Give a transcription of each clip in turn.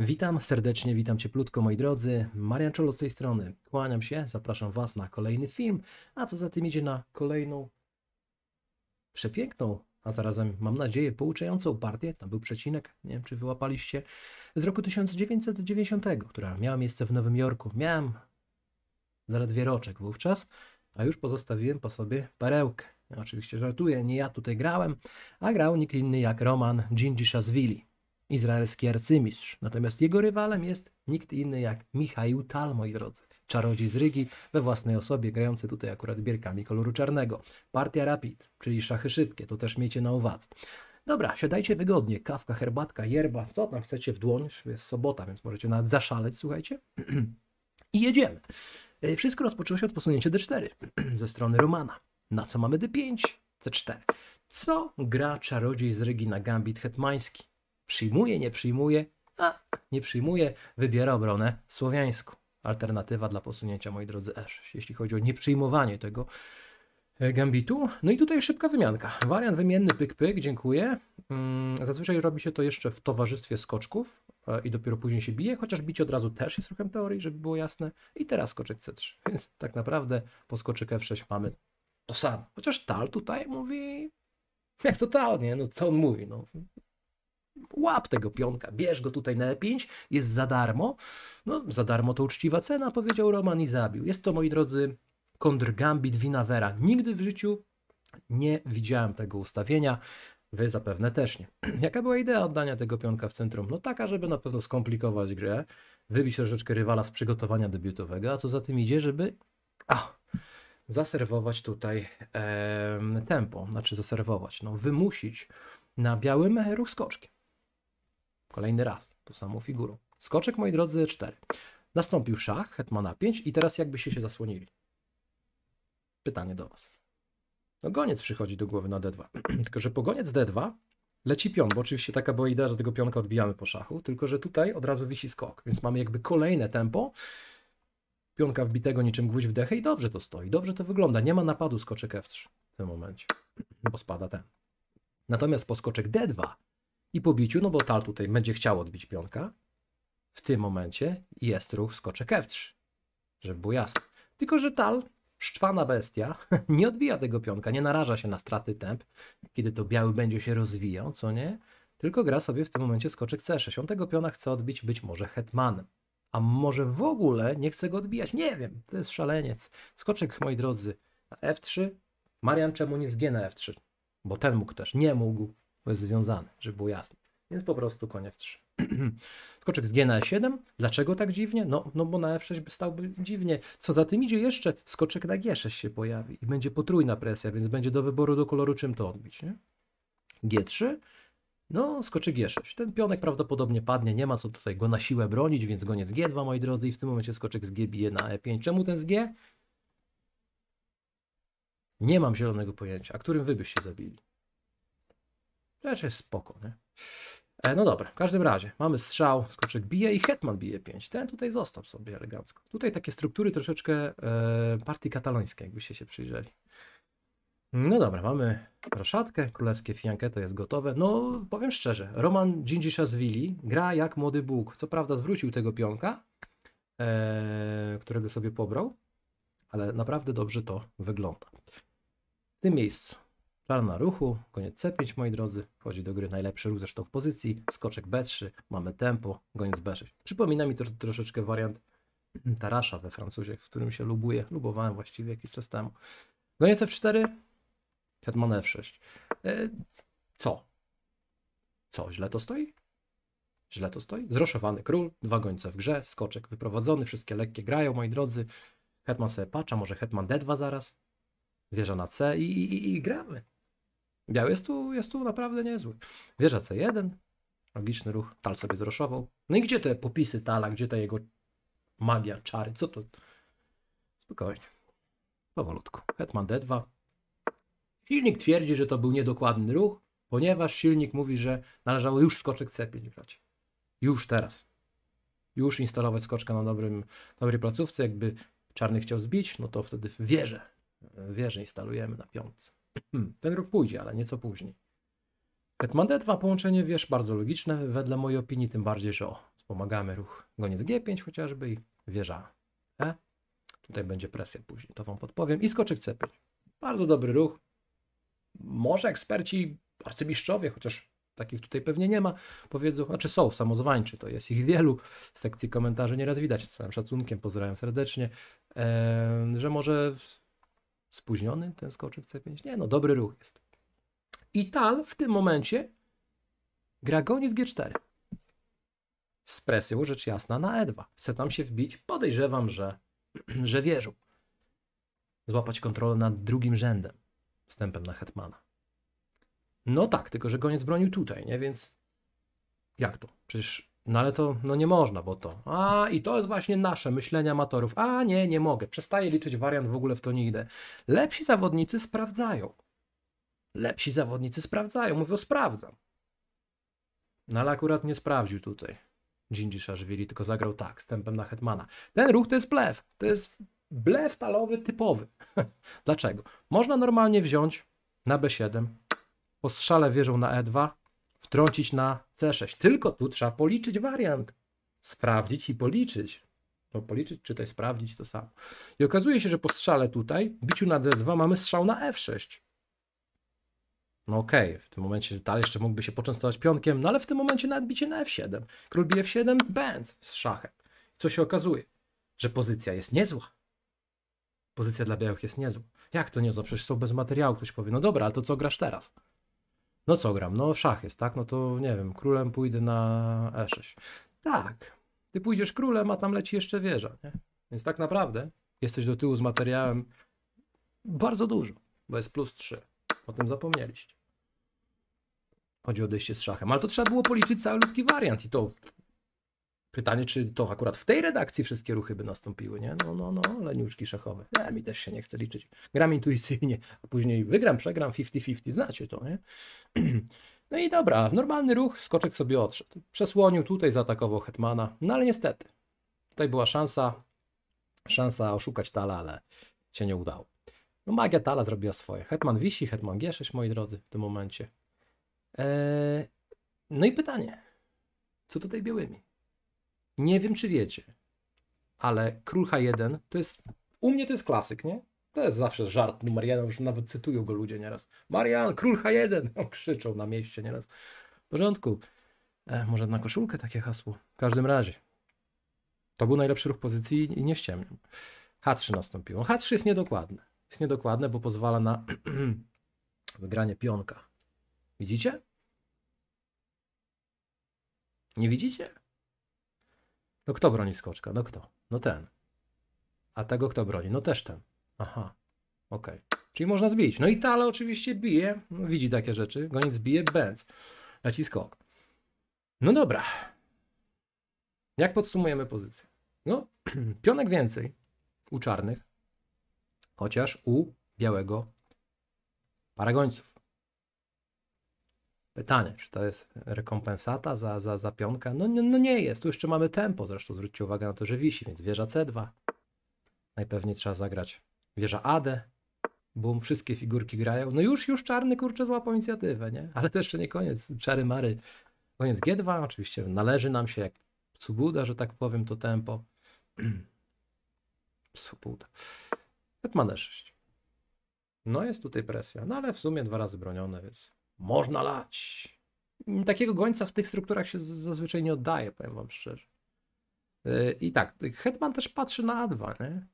Witam serdecznie, witam cieplutko moi drodzy. Marian Czolo z tej strony. Kłaniam się, zapraszam Was na kolejny film, a co za tym idzie na kolejną przepiękną, a zarazem mam nadzieję pouczającą partię, tam był przecinek, nie wiem czy wyłapaliście, z roku 1990, która miała miejsce w Nowym Jorku. Miałem zaledwie roczek wówczas, a już pozostawiłem po sobie perełkę. Ja oczywiście żartuję, nie ja tutaj grałem, a grał nikt inny jak Roman Dżindżiszaszwili izraelski arcymistrz. Natomiast jego rywalem jest nikt inny jak Michał Tal, moi drodzy. Czarodziej z Rygi, we własnej osobie, grający tutaj akurat bierkami koloru czarnego. Partia Rapid, czyli szachy szybkie, to też miejcie na uwadze. Dobra, siadajcie wygodnie, kawka, herbatka, yerba, co tam chcecie w dłoń, jest sobota, więc możecie nawet zaszaleć, słuchajcie. I jedziemy. E, wszystko rozpoczęło się od posunięcia D4 ze strony Romana. Na co mamy D5? C4. Co gra czarodziej z Rygi na gambit hetmański? Przyjmuje, nie przyjmuje, a nie przyjmuje, wybiera obronę słowiańską. Alternatywa dla posunięcia, moi drodzy, esz, jeśli chodzi o nieprzyjmowanie tego e, gambitu. No i tutaj szybka wymianka. Wariant wymienny pyk-pyk, dziękuję. Mm, zazwyczaj robi się to jeszcze w towarzystwie skoczków e, i dopiero później się bije, chociaż bicie od razu też jest ruchem teorii, żeby było jasne. I teraz skoczek C3, więc tak naprawdę po skoczek F6 mamy to samo. Chociaż Tal tutaj mówi, jak totalnie, no co on mówi, no łap tego pionka, bierz go tutaj na E5, jest za darmo. No, za darmo to uczciwa cena, powiedział Roman i zabił. Jest to, moi drodzy, kontrgambit Winawera. Nigdy w życiu nie widziałem tego ustawienia. Wy zapewne też nie. Jaka była idea oddania tego pionka w centrum? No taka, żeby na pewno skomplikować grę, wybić troszeczkę rywala z przygotowania debiutowego, a co za tym idzie, żeby a, zaserwować tutaj e, tempo, znaczy zaserwować, no wymusić na białym ruch skoczkiem. Kolejny raz, tą samą figurą. Skoczek, moi drodzy, 4. Nastąpił szach, hetmana 5 i teraz jakbyście się zasłonili. Pytanie do Was. No goniec przychodzi do głowy na d2. tylko, że po goniec d2 leci pion, bo oczywiście taka była idea, że tego pionka odbijamy po szachu, tylko, że tutaj od razu wisi skok, więc mamy jakby kolejne tempo. Pionka wbitego niczym gwóźdź w dechę i dobrze to stoi, dobrze to wygląda. Nie ma napadu skoczek f3 w tym momencie, bo spada ten. Natomiast po skoczek d2 i pobiciu, no bo tal tutaj będzie chciał odbić pionka, w tym momencie jest ruch skoczek F3, żeby było jasne. Tylko, że tal, szczwana bestia, nie odbija tego pionka, nie naraża się na straty temp, kiedy to biały będzie się rozwijał, co nie? Tylko gra sobie w tym momencie skoczek C6. On tego piona chce odbić być może hetmanem. A może w ogóle nie chce go odbijać? Nie wiem, to jest szaleniec. Skoczek, moi drodzy, na F3. Marian czemu nie zginie na F3? Bo ten mógł też, nie mógł bo jest związany, żeby było jasne. Więc po prostu konie w 3. Skoczek z G na E7. Dlaczego tak dziwnie? No, no bo na F6 e by stałby dziwnie. Co za tym idzie jeszcze? Skoczek na G6 się pojawi i będzie potrójna presja, więc będzie do wyboru do koloru czym to odbić. Nie? G3. No, skoczy G6. Ten pionek prawdopodobnie padnie, nie ma co tutaj go na siłę bronić, więc goniec G2, moi drodzy, i w tym momencie skoczek z G bije na E5. Czemu ten z G? Nie mam zielonego pojęcia. A którym wy byście zabili? Też jest spoko, nie? E, no dobra, w każdym razie mamy strzał, skoczek bije i hetman bije 5. Ten tutaj został sobie elegancko. Tutaj takie struktury troszeczkę e, partii katalońskiej, jakbyście się przyjrzeli. No dobra, mamy roszadkę, królewskie fiankę, to jest gotowe. No, powiem szczerze, Roman Dzindziszaszwili gra jak młody Bóg. Co prawda zwrócił tego pionka, e, którego sobie pobrał, ale naprawdę dobrze to wygląda. W tym miejscu Czarna ruchu, koniec C5 moi drodzy, wchodzi do gry najlepszy ruch zresztą w pozycji, skoczek B3, mamy tempo, koniec B6. Przypomina mi to troszeczkę wariant Tarasza we Francuzie, w którym się lubuję, lubowałem właściwie jakiś czas temu. Goniec F4, hetman F6. E, co? Co, źle to stoi? Źle to stoi? Zroszowany król, dwa gońce w grze, skoczek wyprowadzony, wszystkie lekkie grają, moi drodzy. Hetman sobie pacza, może hetman D2 zaraz. Wieża na C i, i, i, i gramy. Biały jest tu, jest tu naprawdę niezły. Wieża C1, logiczny ruch, Tal sobie zroszował. No i gdzie te popisy Tala, gdzie ta jego magia, czary, co to? Spokojnie, powolutku. Hetman D2. Silnik twierdzi, że to był niedokładny ruch, ponieważ silnik mówi, że należało już skoczek C5 grać. Już teraz. Już instalować skoczkę na dobrym, dobrej placówce. Jakby czarny chciał zbić, no to wtedy w wieżę. E, wieżę instalujemy na piątce. Hmm, ten ruch pójdzie, ale nieco później. Hetman D2, połączenie wiesz, bardzo logiczne, wedle mojej opinii, tym bardziej, że o, wspomagamy ruch goniec G5 chociażby i wieża E. Tutaj będzie presja później, to Wam podpowiem. I skoczek C5. Bardzo dobry ruch. Może eksperci, arcybiszczowie, chociaż takich tutaj pewnie nie ma, powiedzą, znaczy są samozwańczy, to jest ich wielu, w sekcji komentarzy nieraz widać, z całym szacunkiem, pozdrawiam serdecznie, że może Spóźniony ten skoczek C5? Nie, no dobry ruch jest. I Tal w tym momencie gra goniec G4. Z presją, rzecz jasna, na E2. Chce tam się wbić, podejrzewam, że, że wierzył. Złapać kontrolę nad drugim rzędem, wstępem na hetmana. No tak, tylko że goniec bronił tutaj, nie? Więc jak to? Przecież no ale to no nie można, bo to. A i to jest właśnie nasze myślenie amatorów. A nie, nie mogę. Przestaję liczyć wariant, w ogóle w to nie idę. Lepsi zawodnicy sprawdzają. Lepsi zawodnicy sprawdzają. Mówią, sprawdzam. No ale akurat nie sprawdził tutaj Dżindzi Szaszwili, tylko zagrał tak, z tempem na Hetmana. Ten ruch to jest blef To jest blef talowy typowy. Dlaczego? Można normalnie wziąć na B7, po strzale wieżą na E2, wtrącić na C6. Tylko tu trzeba policzyć wariant. Sprawdzić i policzyć. No policzyć, czytaj, sprawdzić to samo. I okazuje się, że po strzale tutaj, biciu na D2 mamy strzał na F6. No okej, okay, w tym momencie dalej jeszcze mógłby się poczęstować pionkiem, no ale w tym momencie nawet bicie na F7. Król bije F7, benz z szachem. Co się okazuje? Że pozycja jest niezła. Pozycja dla białych jest niezła. Jak to niezła? Przecież są bez materiału. Ktoś powie, no dobra, ale to co grasz teraz? No co gram? No szach jest, tak? No to nie wiem, królem pójdę na E6. Tak. Ty pójdziesz królem, a tam leci jeszcze wieża, nie? Więc tak naprawdę jesteś do tyłu z materiałem bardzo dużo, bo jest plus 3. O tym zapomnieliście. Chodzi o odejście z szachem, ale to trzeba było policzyć cały ludzki wariant i to Pytanie, czy to akurat w tej redakcji wszystkie ruchy by nastąpiły, nie? No, no, no, leniuszki szachowe. Ja mi też się nie chce liczyć. Gram intuicyjnie, a później wygram, przegram 50-50, znacie to, nie? No i dobra, w normalny ruch skoczek sobie odszedł. Przesłonił, tutaj zaatakował Hetmana, no ale niestety. Tutaj była szansa, szansa oszukać Tala, ale się nie udało. No magia Tala zrobiła swoje. Hetman wisi, Hetman G6, moi drodzy, w tym momencie. Eee, no i pytanie, co tutaj białymi? Nie wiem, czy wiecie, ale Król H1 to jest. U mnie to jest klasyk, nie? To jest zawsze żart numer jeden, już nawet cytują go ludzie nieraz. Marian, król H1! No, krzyczą na mieście nieraz. W porządku. E, może na koszulkę takie hasło. W każdym razie. To był najlepszy ruch pozycji i nie ściemniam. H3 nastąpiło. H3 jest niedokładne. Jest niedokładne, bo pozwala na wygranie pionka. Widzicie? Nie widzicie? No kto broni skoczka? No kto? No ten. A tego kto broni? No też ten. Aha, okej. Okay. Czyli można zbić. No i Tala oczywiście bije, no, widzi takie rzeczy. Goniec bije, bęc. Leci skok. No dobra. Jak podsumujemy pozycję? No, pionek więcej u czarnych, chociaż u białego paragońców. Pytanie, czy to jest rekompensata za, za, za pionkę? No, no, no nie jest. Tu jeszcze mamy tempo. Zresztą zwróćcie uwagę na to, że wisi, więc wieża C2. Najpewniej trzeba zagrać wieża AD. Bum, wszystkie figurki grają. No już, już czarny kurczę złapał inicjatywę, nie? Ale to jeszcze nie koniec. Czary mary. Koniec G2. Oczywiście należy nam się jak Subuda, że tak powiem, to tempo. Subuda. Hetman 6 e No jest tutaj presja, no ale w sumie dwa razy bronione, więc można lać. Takiego gońca w tych strukturach się zazwyczaj nie oddaje, powiem wam szczerze. Y, I tak, Hetman też patrzy na A2, nie?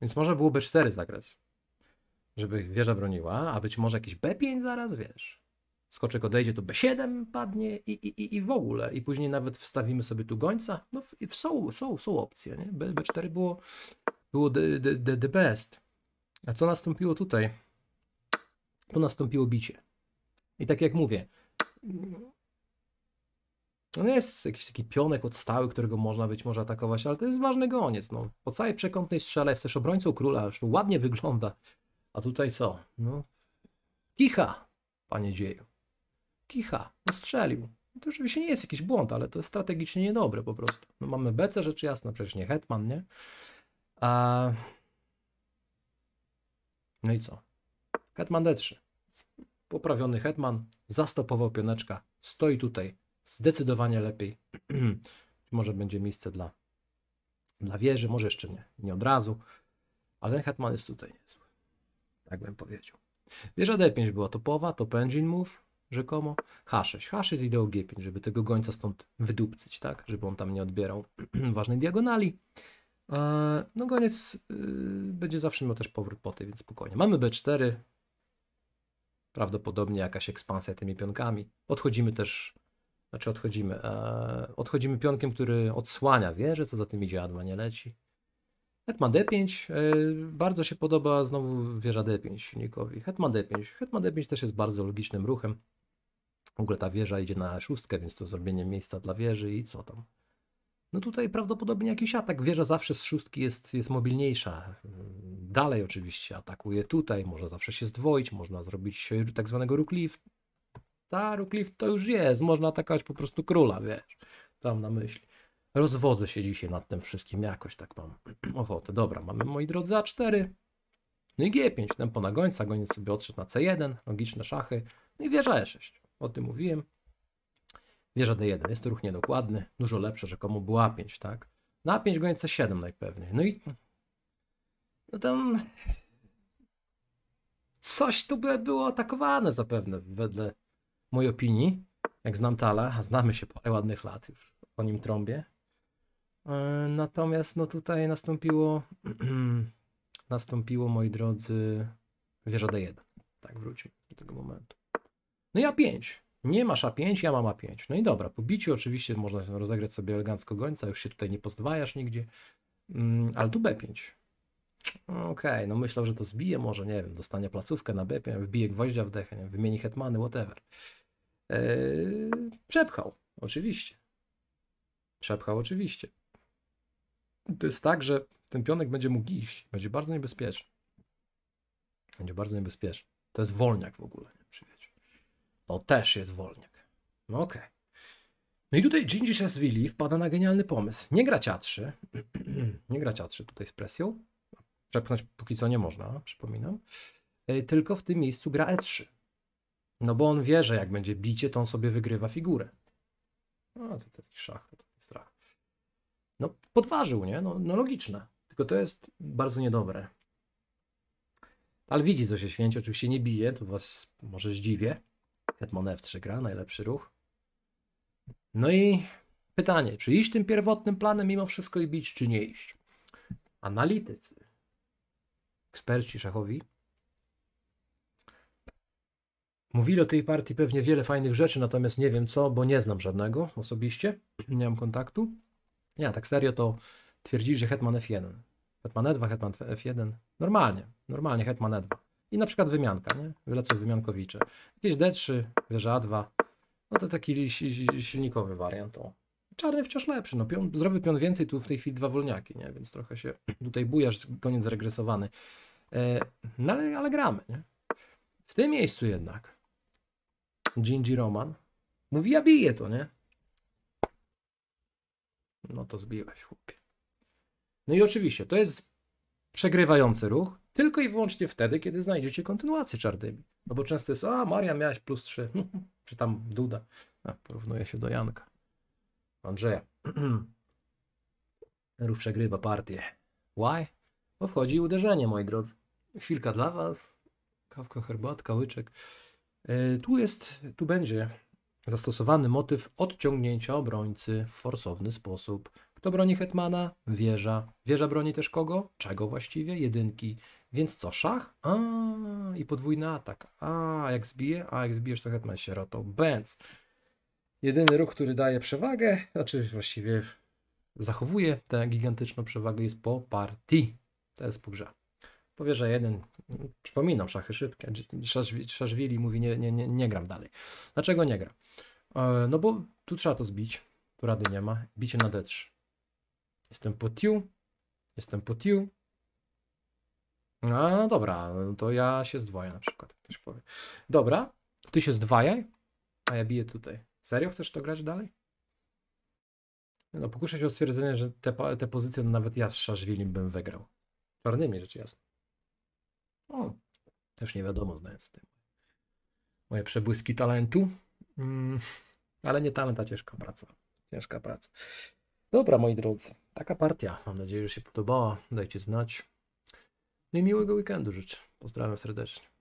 Więc może byłoby 4 zagrać, żeby wieża broniła, a być może jakiś B5 zaraz, wiesz. Skoczek odejdzie, to B7 padnie i, i, i w ogóle. I później nawet wstawimy sobie tu gońca. No są, są, są opcje, nie? B, B4 było, było the, the, the best. A co nastąpiło tutaj? Tu nastąpiło bicie. I tak jak mówię, no jest jakiś taki pionek odstały, którego można być może atakować, ale to jest ważny goniec. No. Po całej przekątnej strzela, jest też obrońcą króla, już ładnie wygląda. A tutaj co? No. Kicha, panie dzieju. Kicha, strzelił. To oczywiście nie jest jakiś błąd, ale to jest strategicznie niedobre po prostu. No mamy BC, rzecz jasna, przecież nie Hetman, nie? A... No i co? Hetman D3. Poprawiony Hetman zastopował pioneczka. Stoi tutaj. Zdecydowanie lepiej. może będzie miejsce dla, dla wieży, może jeszcze nie, nie od razu. Ale ten Hetman jest tutaj niezły. Tak bym powiedział. Wieża D5 była topowa, to engine move rzekomo. H6. H6 jest G5, żeby tego gońca stąd wydupcyć, tak? Żeby on tam nie odbierał ważnej diagonali. E, no goniec y, będzie zawsze miał też powrót po tej, więc spokojnie. Mamy B4, prawdopodobnie jakaś ekspansja tymi pionkami. Odchodzimy też, znaczy odchodzimy, e, odchodzimy pionkiem, który odsłania wieżę, co za tym idzie, Adma nie leci. Hetman D5, e, bardzo się podoba znowu wieża D5 silnikowi. Hetman D5, Hetman D5 też jest bardzo logicznym ruchem. W ogóle ta wieża idzie na szóstkę, więc to zrobienie miejsca dla wieży i co tam. No tutaj prawdopodobnie jakiś atak. Wieża zawsze z szóstki jest, jest mobilniejsza. Dalej oczywiście atakuje tutaj, można zawsze się zdwoić, można zrobić tak zwanego rooklift. Ta rooklift to już jest, można atakować po prostu króla, wiesz, tam na myśli. Rozwodzę się dzisiaj nad tym wszystkim, jakoś tak mam ochotę. Dobra, mamy moi drodzy A4, no i G5, tempo na gońca, goniec sobie odszedł na C1, logiczne szachy, no i wieża E6. O tym mówiłem. Wieża D1 jest to ruch niedokładny, dużo lepszy że komu była 5 tak? Na A5 gonię C7 najpewniej. No i no tam coś tu by było atakowane zapewne, wedle mojej opinii. Jak znam Tala, a znamy się parę ładnych lat już o nim trąbie. Natomiast no tutaj nastąpiło nastąpiło, moi drodzy, wieża D1. Tak, wróćmy do tego momentu. No ja 5. Nie masz A5, ja mam A5. No i dobra, po biciu oczywiście można rozegrać sobie elegancko gońca, już się tutaj nie pozdwajasz nigdzie, mm, ale tu B5. Okej, okay, no myślał, że to zbije może, nie wiem, dostanie placówkę na B5, wbije gwoździa w dechę, wiem, wymieni hetmany, whatever. Eee, przepchał, oczywiście. Przepchał oczywiście. To jest tak, że ten pionek będzie mógł iść, będzie bardzo niebezpieczny. Będzie bardzo niebezpieczny. To jest wolniak w ogóle. Nie? To też jest wolniak. No okej. Okay. No i tutaj Gingy Szeswili wpada na genialny pomysł. Nie grać ciatrzy. nie grać ciatrzy tutaj z presją. Przepchnąć póki co nie można, przypominam. E, tylko w tym miejscu gra E3. No bo on wie, że jak będzie bicie, to on sobie wygrywa figurę. No, to taki szach, to taki strach. No, podważył, nie? No, no logiczne. Tylko to jest bardzo niedobre. Ale widzi, co się święci, oczywiście nie bije, to was może zdziwię. Hetman F3 gra, najlepszy ruch. No i pytanie, czy iść tym pierwotnym planem mimo wszystko i bić, czy nie iść? Analitycy, eksperci szachowi, mówili o tej partii pewnie wiele fajnych rzeczy, natomiast nie wiem co, bo nie znam żadnego osobiście, nie mam kontaktu. Ja tak serio to twierdzili, że Hetman F1, Hetman E2, Hetman F1, normalnie, normalnie Hetman E2. I na przykład wymianka, nie? Wylecą wymiankowicze. Jakieś D3, wieża A2. No to taki silnikowy wariant. O. Czarny wciąż lepszy. No, pion, zdrowy pion więcej, tu w tej chwili dwa wolniaki, nie? Więc trochę się tutaj bujasz, koniec zregresowany. E, no ale, ale gramy, nie? W tym miejscu jednak Gingy Roman mówi, ja biję to, nie? No to zbiłeś, chłopie. No i oczywiście, to jest przegrywający ruch, tylko i wyłącznie wtedy, kiedy znajdziecie kontynuację Czardymi. No bo często jest, a Maria miałaś plus 3, czy tam Duda. A, porównuje się do Janka. Andrzeja. Rów przegrywa partię. Why? Bo wchodzi uderzenie, moi drodzy. Chwilka dla was. Kawka, herbatka, łyczek. Yy, tu jest, tu będzie zastosowany motyw odciągnięcia obrońcy w forsowny sposób. Kto broni Hetmana? Wieża. Wieża broni też kogo? Czego właściwie? Jedynki. Więc co, szach? A, i podwójny atak. A, jak zbije? A, jak zbijesz, to hetman sierotą. Będz. Jedyny ruch, który daje przewagę, znaczy właściwie zachowuje tę gigantyczną przewagę, jest po partii. To jest po grze. Powierza jeden. Przypominam, szachy szybkie. Szaszwili mówi, nie, nie, nie, nie gram dalej. Dlaczego nie gra? E, no bo tu trzeba to zbić. Tu rady nie ma. Bicie na D3. Jestem po tiu. Jestem po tiu. No, no, no dobra, to ja się zdwoję na przykład, ktoś powie. Dobra, ty się zdwajaj, a ja biję tutaj. Serio chcesz to grać dalej? No, pokuszę się o stwierdzenie, że te, te pozycje no nawet ja z Szaszwilim bym wygrał. Czarnymi rzecz jasna. O, też nie wiadomo, znając tym. Moje przebłyski talentu. Mm, ale nie talent, a ciężka praca. Ciężka praca. Dobra, moi drodzy, taka partia. Mam nadzieję, że się podobała. Dajcie znać. No i miłego weekendu życzę. Pozdrawiam serdecznie.